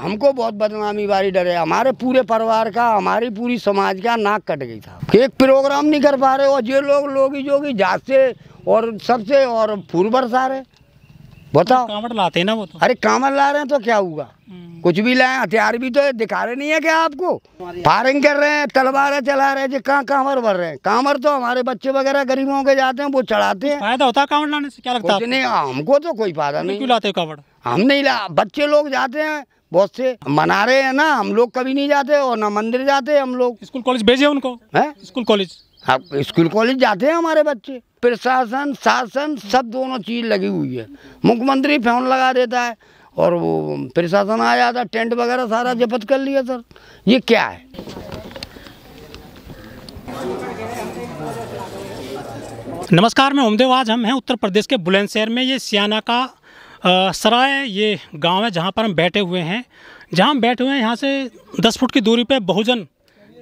हमको बहुत बदनामी वाली डर है हमारे पूरे परिवार का हमारी पूरी समाज का नाक कट गई था एक प्रोग्राम नहीं कर पा रहे और जो लोग लोग जो की जात से और सबसे और फूल बरसा रहे बताओ कांवड़ लाते ना वो तो अरे कांवड़ ला रहे हैं तो क्या हुआ हम्म। कुछ भी लाए हथियार भी तो दिखा रहे नहीं है क्या आपको फायरिंग कर रहे हैं तलवारें चला रहे हैं जी कहाँ कांवर भर रहे हैं कांवर तो हमारे बच्चे वगैरह गरीबों के जाते हैं वो चढ़ाते हैं फायदा होता है कांवड़ लाने से क्या लगता है नहीं हमको तो कोई फायदा नहीं क्यों लाते कांवड़ हम नहीं ला बच्चे लोग जाते हैं बहुत से मना रहे हैं ना हम लोग कभी नहीं जाते और ना मंदिर जाते हम लोग स्कूल कॉलेज भेजे उनको है स्कूल कॉलेज हाँ स्कूल कॉलेज जाते हैं हमारे बच्चे प्रशासन शासन सब दोनों चीज़ लगी हुई है मुख्यमंत्री फोन लगा देता है और वो प्रशासन आ जाता टेंट वगैरह सारा जपत कर लिया सर ये क्या है नमस्कार मैं ओमदेव आज हम हैं उत्तर प्रदेश के बुलंदशहर में ये सियाना का सराय ये गांव है जहां पर हम बैठे हुए हैं जहां हम बैठे हुए हैं यहां से 10 फुट की दूरी पे बहुजन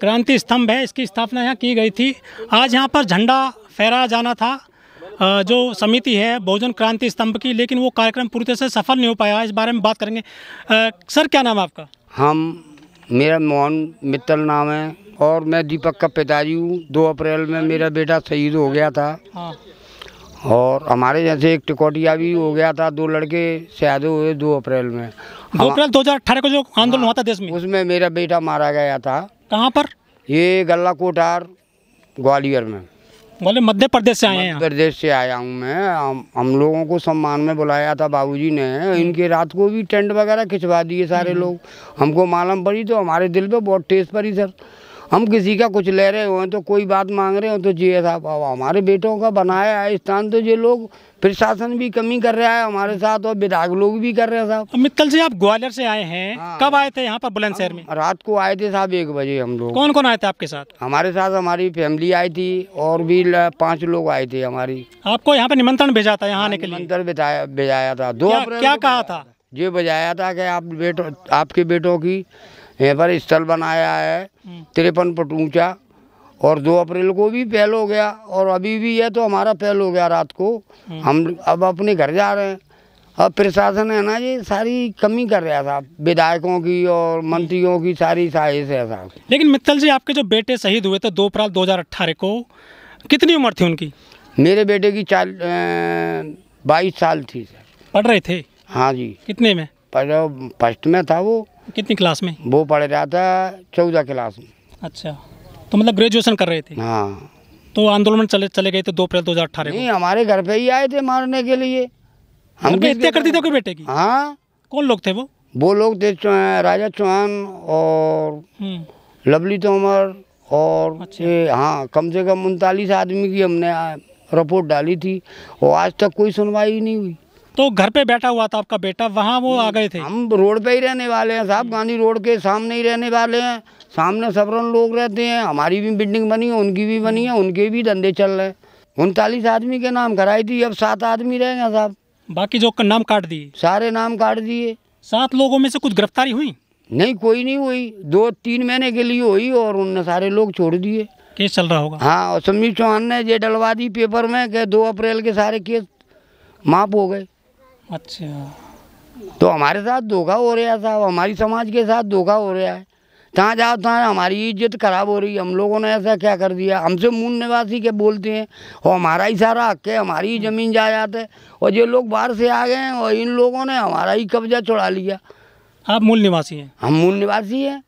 क्रांति स्तंभ है इसकी स्थापना यहाँ की गई थी आज यहाँ पर झंडा फहराया जाना था जो समिति है बहुजन क्रांति स्तंभ की लेकिन वो कार्यक्रम पूरी तरह से सफल नहीं हो पाया इस बारे में बात करेंगे आ, सर क्या नाम है आपका हम मेरा मोहन मित्तल नाम है और मैं दीपक का पिताजी हूँ दो अप्रैल में मेरा बेटा शहीद हो गया था हाँ। और हमारे जैसे एक टिकोटिया भी हो गया था दो लड़के शायद हुए दो अप्रैल में दो अप्रैल दो हजार अठारह को जो आंदोलन हाँ, हुआ था देश में उसमें मेरा बेटा मारा गया था कहाँ पर ये गल्ला कोटार ग्वालियर में बोले मध्य प्रदेश से आए हैं मध्य प्रदेश से आया हूँ मैं हम, हम लोगों को सम्मान में बुलाया था बाबूजी ने इनके रात को भी टेंट वगैरह खिंचवा दिए सारे हम्म। लोग हमको मालूम पड़ी तो हमारे दिल पे बहुत टेस्ट पड़ी सर हम किसी का कुछ ले रहे हो तो कोई बात मांग रहे हो तो जी साहब अब हमारे बेटों का बनाया है स्थान तो ये लोग प्रशासन भी कमी कर रहा है हमारे साथ और विधायक लोग भी कर रहे हैं साहब मित्तल जी आप ग्वालियर से आए हैं हाँ। कब आए थे यहाँ पर बुलंदशहर में रात को आए थे साहब एक बजे हम लोग कौन कौन आए थे आपके साथ हमारे साथ हमारी फैमिली आई थी और भी पाँच लोग आए थे हमारी आपको यहाँ पे निमंत्रण भेजा था यहाँ आने के लिए निमंत्रण भेजाया था दो क्या कहा था ये बजाया था कि आप बेटो आपके बेटों की यहाँ पर स्थल बनाया है हम्म। तिरपन फुट ऊँचा और दो अप्रैल को भी पहल हो गया और अभी भी है तो हमारा पहल हो गया रात को हम्म। हम अब अपने घर जा रहे हैं अब प्रशासन है ना ये सारी कमी कर रहा था विधायकों की और हम्म। मंत्रियों की सारी साजिश है साहब लेकिन मित्तल जी आपके जो बेटे शहीद हुए थे दो अप्रैल दो को कितनी उम्र थी उनकी मेरे बेटे की चाल बाईस साल थी सर पढ़ रहे थे हाँ जी कितने में फर्स्ट में था वो कितनी क्लास में वो पढ़ रहा था चौदह क्लास में अच्छा तो मतलब ग्रेजुएशन कर रहे थे हाँ तो आंदोलन चले चले गए थे दो अप्रैल दो हज़ार अठारह नहीं हमारे घर पे ही आए थे मारने के लिए हम हत्या मतलब कर दी थी बेटे की हाँ कौन लोग थे वो वो लोग थे राजा चौहान और हम्म। लवली तोमर और अच्छा। हाँ कम से कम उनतालीस आदमी की हमने रिपोर्ट डाली थी और आज तक कोई सुनवाई नहीं हुई तो घर पे बैठा हुआ था आपका बेटा वहाँ वो आ गए थे हम रोड पे ही रहने वाले हैं साहब गांधी रोड के सामने ही रहने वाले हैं सामने सबरन लोग रहते हैं हमारी भी बिल्डिंग बनी है उनकी भी बनी है उनके भी धंधे चल रहे हैं उनतालीस आदमी के नाम कराई थी अब सात आदमी रह साहब बाकी जो नाम काट दिए सारे नाम काट दिए सात लोगों में से कुछ गिरफ्तारी हुई नहीं कोई नहीं हुई दो तीन महीने के लिए हुई और उनने सारे लोग छोड़ दिए केस चल रहा होगा हाँ और समीर चौहान ने ये डलवा दी पेपर में कि दो अप्रैल के सारे केस माफ हो गए अच्छा तो हमारे साथ धोखा हो रहा है साहब हमारी समाज के साथ धोखा हो रहा है कहाँ जाओ तहाँ हमारी इज्जत खराब हो रही है हम लोगों ने ऐसा क्या कर दिया हमसे मूल निवासी के बोलते हैं और हमारा ही सारा हक है हमारी ही ज़मीन जा जाते है और ये लोग बाहर से आ गए हैं और इन लोगों ने हमारा ही कब्जा छुड़ा लिया आप मूल निवासी हैं हम मूल निवासी हैं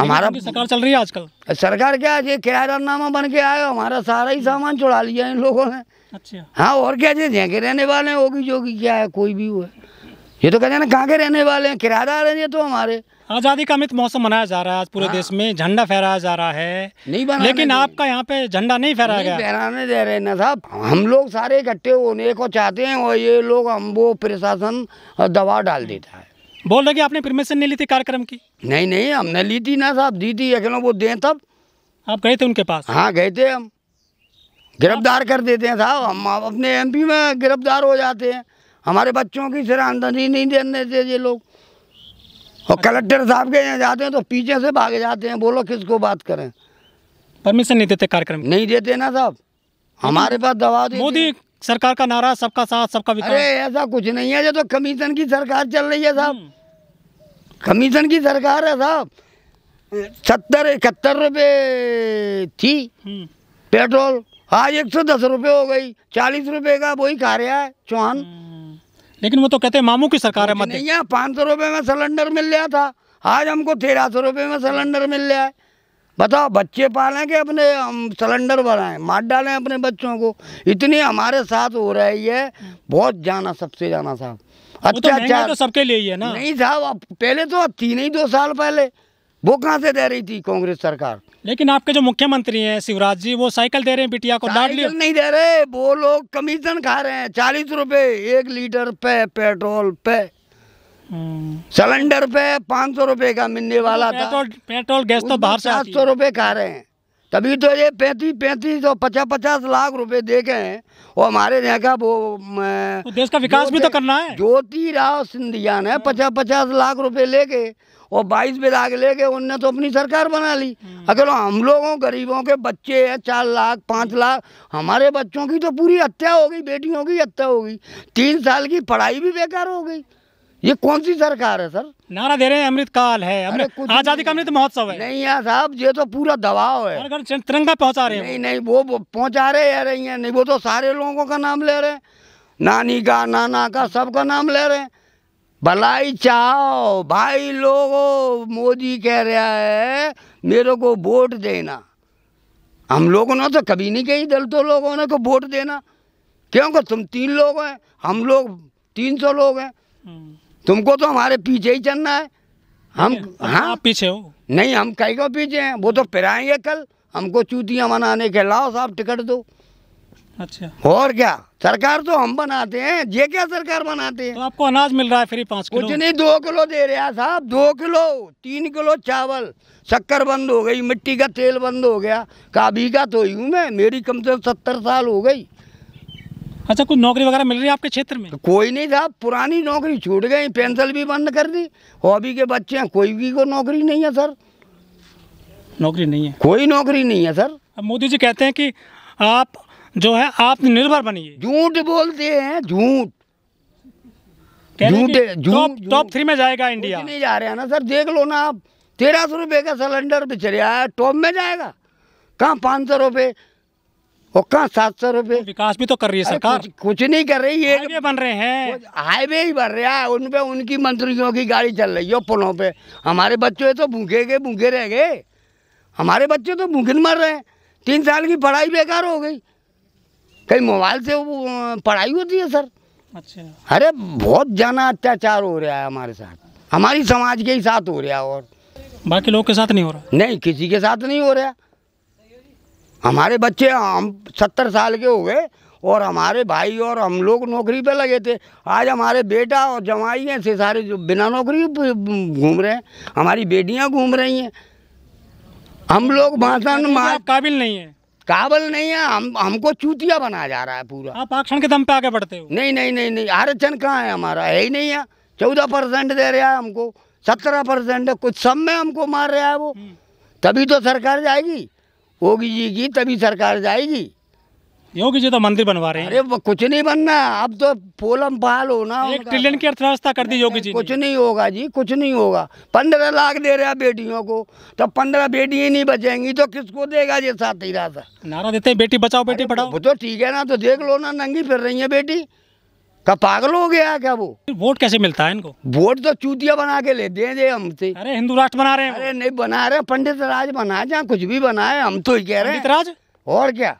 हमारा सरकार चल रही है आजकल सरकार क्या जी किरायेदारनामा बन के आयो हमारा सारा ही सामान चुरा लिया इन लोगों ने अच्छा हाँ और क्या जी के रहने वाले होगी होगी जोगी क्या है कोई भी हुआ ये तो कहते हैं ना कहाँ के रहने वाले हैं किराएदार है ये तो हमारे आज़ादी का अमित मौसम मनाया जा रहा है आज पूरे हाँ। देश में झंडा फहराया जा रहा है नहीं बना लेकिन आपका यहाँ पे झंडा नहीं फहराया गया फहराने दे रहे ना साहब हम लोग सारे इकट्ठे होने को चाहते हैं और ये लोग हम वो प्रशासन दबाव डाल देता है बोल रहे कि आपने परमिशन नहीं ली थी कार्यक्रम की नहीं नहीं हमने ली थी ना साहब दी थी अकेलो वो दें तब आप गए थे उनके पास हाँ गए थे हम गिरफ्तार कर देते हैं साहब हम अपने एमपी में गिरफ्तार हो जाते हैं हमारे बच्चों की सिर आमदनी नहीं देने देते ये लोग और कलेक्टर साहब के यहाँ जाते हैं तो पीछे से भागे जाते हैं बोलो किसको बात करें परमिशन नहीं देते कार्यक्रम नहीं देते ना साहब हमारे पास दवा मोदी सरकार का नारा सबका साथ सबका विकास अरे ऐसा कुछ नहीं है ये तो कमीशन की सरकार चल रही है साहब हम्म। कमीशन की सरकार है साहब सत्तर इकहत्तर रुपये थी हम्म। पेट्रोल आज एक सौ दस रुपये हो गई चालीस रुपये का वही खा रहा है चौहान हम्म। लेकिन वो तो कहते हैं मामू की सरकार है नहीं पाँच सौ रुपये में सिलेंडर मिल गया था आज हमको तेरह सौ रुपये में सिलेंडर मिल रहा है बताओ बच्चे पालें कि अपने हम सिलेंडर बनाए मार डालें अपने बच्चों को इतनी हमारे साथ हो रही है बहुत जाना सबसे जाना साहब अच्छा अच्छा तो सबके लिए ही है ना नहीं साहब पहले तो थी नहीं दो साल पहले वो कहाँ से दे रही थी कांग्रेस सरकार लेकिन आपके जो मुख्यमंत्री हैं शिवराज जी वो साइकिल दे रहे हैं बिटिया को डाल लिया नहीं दे रहे वो लोग कमीशन खा रहे हैं चालीस रुपए एक लीटर पे पेट्रोल पे सिलेंडर पे पाँच सौ रुपये का मिलने वाला पेट्रोल, था पेट्रोल गैस तो बाहर से सात सौ रुपये खा रहे हैं तभी तो ये पैंतीस पैंतीस और पचास पचास लाख रुपए दे गए हैं और हमारे यहाँ का वो तो देश का विकास भी तो करना है ज्योति राव सिंधिया ने पचास पचास लाख रुपए ले गए और बाईस विधायक ले गए उनने तो अपनी सरकार बना ली हम्म। अगर हम लोगों गरीबों के बच्चे हैं चार लाख पाँच लाख हमारे बच्चों की तो पूरी हत्या हो गई बेटियों की हत्या हो गई तीन साल की पढ़ाई भी बेकार हो गई ये कौन सी सरकार है सर नारा दे रहे हैं अमृतकाल है आजादी का अमृत महोत्सव है नहीं यार साहब ये तो पूरा दबाव है अगर तिरंगा पहुंचा रहे हैं नहीं नहीं वो, पहुंचा रहे है रही है नहीं वो तो सारे लोगों का नाम ले रहे हैं नानी का नाना का सबका नाम ले रहे हैं भलाई चाहो भाई लोगो मोदी कह रहा है मेरे को वोट देना हम लोगों ने तो कभी नहीं कही दलितों लोगों ने को वोट देना क्योंकि तुम तीन लोग हैं हम लोग तीन सौ लोग हैं हम्म। तुमको तो हमारे पीछे ही चलना है हम हाँ पीछे हो नहीं हम कई को पीछे हैं वो तो फिराएंगे कल हमको चूतियाँ बनाने के लाओ साहब टिकट दो अच्छा और क्या सरकार तो हम बनाते हैं ये क्या सरकार बनाते हैं तो आपको अनाज मिल रहा है फ्री पाँच कुछ नहीं दो किलो दे रहे हैं साहब दो किलो तीन किलो चावल शक्कर बंद हो गई मिट्टी का तेल बंद हो गया काबी का तो हूँ मैं मेरी कम से कम सत्तर साल हो गई अच्छा कुछ नौकरी वगैरह मिल रही है आपके क्षेत्र में तो कोई नहीं साहब पुरानी नौकरी छूट गई पेंसिल भी बंद कर दी हॉबी के बच्चे हैं कोई भी को नौकरी नहीं है सर नौकरी नहीं है कोई नौकरी नहीं है सर मोदी जी कहते हैं कि आप जो है आप निर्भर बनिए झूठ बोलते हैं झूठ टॉप टॉप थ्री में जाएगा इंडिया नहीं जा रहे हैं ना सर देख लो ना आप तेरह सौ रुपये का सिलेंडर बिछ रहा है टॉप में जाएगा कहाँ पाँच सौ रुपये और कहा सात सौ रूपये तो विकास भी तो कर रही है सरकार कुछ, कुछ नहीं कर रही है हाईवे बन रहे हैं हाईवे ही बन रहा है उनपे उनकी मंत्रियों की गाड़ी चल रही है पुलों पे हमारे बच्चे तो भूखे गए भूखे रह गए हमारे बच्चे तो भूखे मर रहे हैं तीन साल की पढ़ाई बेकार हो गई कहीं मोबाइल से पढ़ाई होती है सर अच्छा अरे बहुत ज्यादा अत्याचार हो रहा है हमारे साथ हमारी समाज के ही साथ हो रहा है और बाकी लोग के साथ नहीं हो रहा नहीं किसी के साथ नहीं हो रहा हमारे बच्चे हम सत्तर साल के हो गए और हमारे भाई और हम लोग नौकरी पे लगे थे आज हमारे बेटा और जमाई हैं से सारे जो बिना नौकरी घूम रहे हैं हमारी बेटियां घूम रही हैं हम लोग भाषण तो काबिल नहीं है काबल नहीं है हम हमको चूतिया बना जा रहा है पूरा आप आरक्षण के दम पे आगे बढ़ते हो नहीं नहीं नहीं नहीं आरक्षण कहाँ है हमारा है ही नहीं है चौदह परसेंट दे रहा है हमको सत्रह परसेंट कुछ सब में हमको मार रहा है वो हम्म। तभी तो सरकार जाएगी योगी जी की तभी सरकार जाएगी योगी जी तो मंदिर बनवा रहे हैं अरे कुछ नहीं बनना अब तो पोलम बहाल होना एक ट्रिलियन की अर्थव्यवस्था कर दी योगी जी कुछ नहीं होगा जी कुछ नहीं होगा पंद्रह लाख दे रहे बेटियों को तो पंद्रह बेटी नहीं बचेंगी तो किसको देगा ये साथ ही रास्ता नारा देते हैं बेटी बचाओ बेटी पढ़ाओ तो ठीक है ना तो देख लो ना नंगी फिर रही है बेटी का पागल हो गया क्या वो वोट कैसे मिलता है इनको वोट तो चूतिया बना के लेते हैं दे हमसे अरे हिंदू राष्ट्र बना रहे हैं अरे नहीं बना रहे पंडित राज बना जाए कुछ भी बनाए हम तो ही कह रहे हैं राज और क्या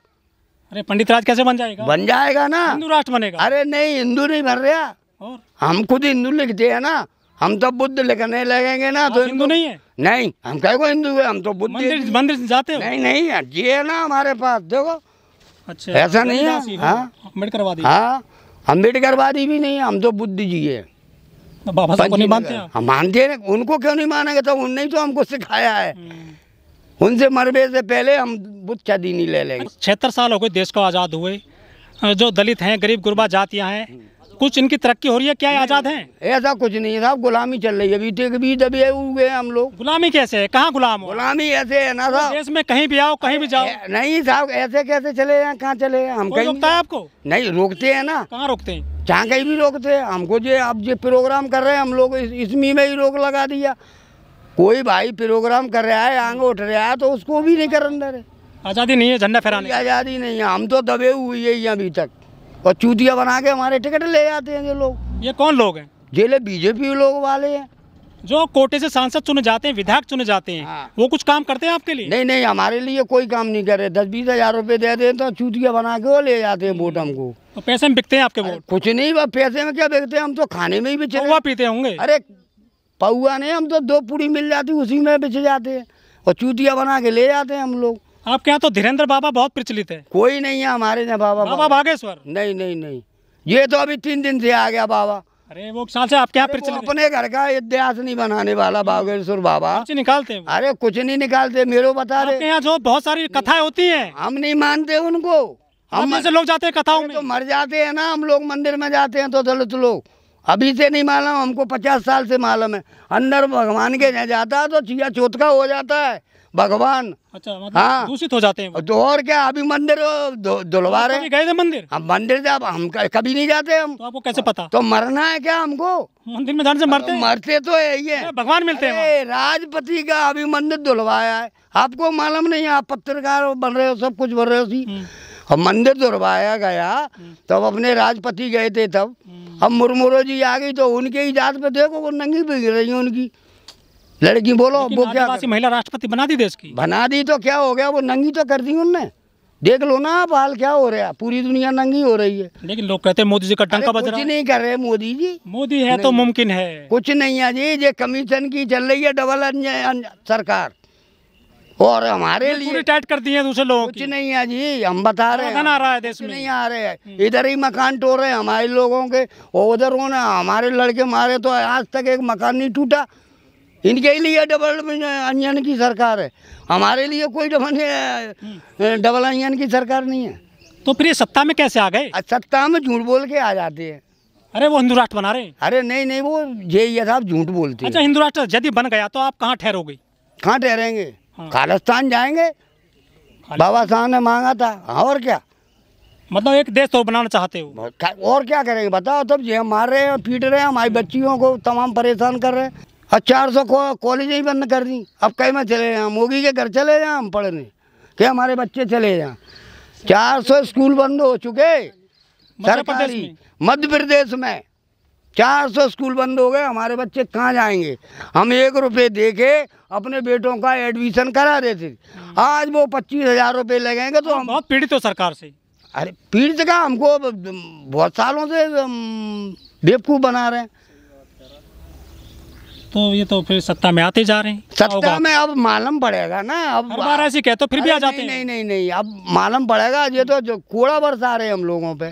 अरे पंडित राज कैसे बन जाएगा बन जाएगा ना हिंदू राष्ट्र बनेगा अरे नहीं हिंदू नहीं बन रहा और हम खुद हिंदू लिखते है ना हम तो बुद्ध लिखने लगेंगे ना तो हिंदू नहीं है नहीं हम कह को हिंदू है हम तो बुद्ध मंदिर जाते हो नहीं नहीं ये है ना हमारे पास देखो अच्छा ऐसा नहीं है करवा दी हाँ अम्बेडकरवादी भी नहीं हम तो बुद्धिजी है तो मानते हम मानते हैं उनको क्यों नहीं मानेंगे तो उनने तो हमको सिखाया है हम्म। उनसे मरबे से पहले हम बुच्चा दीनी ले लेंगे छिहत्तर साल हो गए देश को आज़ाद हुए जो दलित हैं गरीब गुरबा जातियाँ हैं हम्म। कुछ इनकी तरक्की हो रही है क्या आज़ाद हैं ऐसा कुछ नहीं है साहब गुलामी चल रही है बीते के बीच दबे हुए हम लोग गुलामी कैसे है कहाँ गुलाम गुलामी ऐसे है ना साहब देश में कहीं भी आओ कहीं भी जाओ नहीं साहब ऐसे कैसे चले हैं कहाँ चले हम कहीं रोकता है आपको नहीं रोकते हैं ना कहाँ रोकते हैं जहाँ कहीं भी रोकते हैं हमको जो आप जो प्रोग्राम कर रहे हैं हम लोग इसमी में ही रोक लगा दिया कोई भाई प्रोग्राम कर रहा है आंग उठ रहा है तो उसको भी नहीं कर आज़ादी नहीं है झंडा फहराने आज़ादी नहीं है हम तो दबे हुए हैं अभी तक और चूतिया बना के हमारे टिकट ले जाते हैं ये लोग ये कौन लोग हैं जेले बीजेपी लोग वाले हैं जो कोटे से सांसद चुने जाते हैं विधायक चुने जाते हैं हाँ। वो कुछ काम करते हैं आपके लिए नहीं नहीं हमारे लिए कोई काम नहीं कर रहे दस बीस हजार रुपए दे दे तो चूतिया बना के वो ले जाते हैं वोट हमको तो पैसे में बिकते हैं आपके वोट कुछ नहीं वो पैसे में क्या बिकते हैं हम तो खाने में ही बेचे पीते होंगे अरे पौआ नहीं हम तो दो पूरी मिल जाती उसी में बिछ जाते हैं और चूतिया बना के ले जाते हैं हम लोग आपके यहाँ तो धीरेन्द्र बाबा बहुत प्रचलित है कोई नहीं है हमारे यहाँ बाबा बाबा बागेश्वर नहीं नहीं नहीं ये तो अभी तीन दिन से आ गया बाबा अरे वो साल से आपके यहाँ प्रचलित अपने घर का इतिहास नहीं बनाने वाला बागेश्वर बाबा कुछ निकालते हैं अरे कुछ नहीं निकालते मेरे बता रहे यहाँ जो बहुत सारी कथाएं होती है हम नहीं मानते उनको हम से लोग जाते हैं कथाओं में तो मर जाते हैं ना हम लोग मंदिर में जाते हैं तो दलित लोग अभी से नहीं मालूम हमको पचास साल से मालूम है अंदर भगवान के जाता है तो चिया चोतका हो जाता है भगवान अच्छा मतलब हाँ दूषित हो जाते हैं तो और क्या अभी मंदिर धुलवा रहे गए थे मंदिर हम मंदिर से हम कभी नहीं जाते हम तो आपको कैसे पता तो मरना है क्या हमको मंदिर में जाने से मरते मरते तो है ये भगवान मिलते हैं राजपति का अभी मंदिर धुलवाया है आपको मालूम नहीं आप पत्रकार बन रहे हो सब कुछ बन रहे हो सी हम्म। और मंदिर धुलवाया गया हम्म। तब तो अपने राजपति गए थे तब हम्म। अब मुरमुरो जी आ गई तो उनके ही जात पे देखो वो नंगी बिक रही है उनकी लड़की बोलो वो क्या महिला राष्ट्रपति बना दी देश की बना दी तो क्या हो गया वो नंगी तो कर दी उनने देख लो ना आप हाल क्या हो रहा है पूरी दुनिया नंगी हो रही है लेकिन लोग कहते हैं मोदी जी का टंका बज रहा है कुछ नहीं कर रहे मोदी जी मोदी है तो मुमकिन है कुछ नहीं है जी ये कमीशन की चल रही है डबल सरकार और हमारे लिए टाइट कर दिए दूसरे लोग कुछ नहीं है जी हम बता रहे हैं रहा है देश में नहीं आ रहे हैं हम्म। इधर ही मकान टो रहे हमारे लोगों के उधर उन्होंने हमारे लड़के मारे तो आज तक एक मकान नहीं टूटा इनके लिए डबल अनियन की सरकार है हमारे लिए कोई डबल डबल अनियन की सरकार नहीं है तो फिर ये सत्ता में कैसे आ गए सत्ता में झूठ बोल के आ जाते हैं अरे वो हिंदू राष्ट्र बना रहे अरे नहीं नहीं वो जे साहब झूठ बोलते अच्छा हिंदू राष्ट्र यदि बन गया तो आप कहाँ ठहरोगे कहाँ ठहरेंगे हाँ। खालिस्तान जाएंगे बाबा साहब ने मांगा था हाँ और क्या मतलब एक देश और तो बनाना चाहते हो और क्या करेंगे बताओ तब हम मार रहे हैं पीट रहे हैं हमारी बच्चियों को तमाम परेशान कर रहे हैं अब चार सौ को, कॉलेज ही बंद कर दी अब कहीं में चले जाए मोगी के घर चले जाए हम पढ़ने के हमारे बच्चे चले जाए चार सौ स्कूल बंद हो चुके सरकारी मध्य प्रदेश में चार सौ स्कूल बंद हो गए हमारे बच्चे कहाँ जाएंगे हम एक रुपये दे के अपने बेटों का एडमिशन करा देते आज वो पच्चीस हज़ार रुपये लगेंगे तो हम बहुत पीड़ित हो सरकार से अरे पीड़ित का हमको बहुत सालों से बेवकूफ़ बना रहे हैं तो ये तो फिर सत्ता में आते जा रहे हैं सत्ता में अब मालूम पड़ेगा ना अब बार कहते फिर भी आ जाते नहीं, नहीं नहीं नहीं अब मालूम पड़ेगा ये तो जो कूड़ा बरसा रहे हम लोगों पे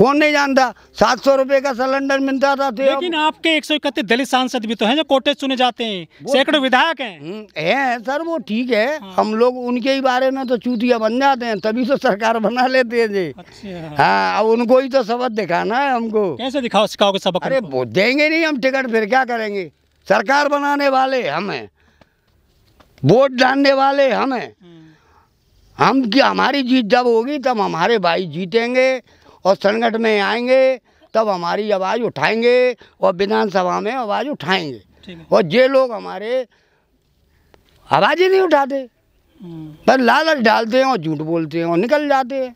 कौन नहीं जानता सात सौ रुपये का सिलेंडर मिलता था तो लेकिन आपके एक सौ इकतीस दलित सांसद भी तो हैं जो कोटे चुने जाते हैं सैकड़ों तो- विधायक हैं हम्म, हैं सर वो ठीक है हाँ। हम लोग उनके ही बारे में तो चूतिया बन जाते हैं तभी तो सरकार बना लेते हैं जी अच्छा। हाँ अब उनको ही तो सबक दिखाना है हमको कैसे दिखाओ सिखाओगे सबक अरे वो देंगे नहीं हम टिकट फिर क्या करेंगे सरकार बनाने वाले हम है वोट डालने वाले हम है हम्म। हम की हमारी जीत जब होगी तब हमारे भाई जीतेंगे और संगठ में आएंगे तब हमारी आवाज़ उठाएंगे और विधानसभा में आवाज़ उठाएंगे और जे लोग हमारे आवाज़ ही नहीं उठाते पर हम्म। लालच डालते हैं और झूठ बोलते हैं और निकल जाते हैं